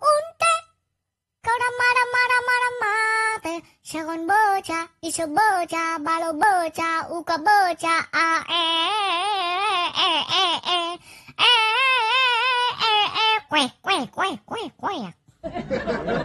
unte, kora mara mara mara mate, shagon bocha, iso bocha, balo bocha, uka bocha, a e e e e e e e e e e e e e e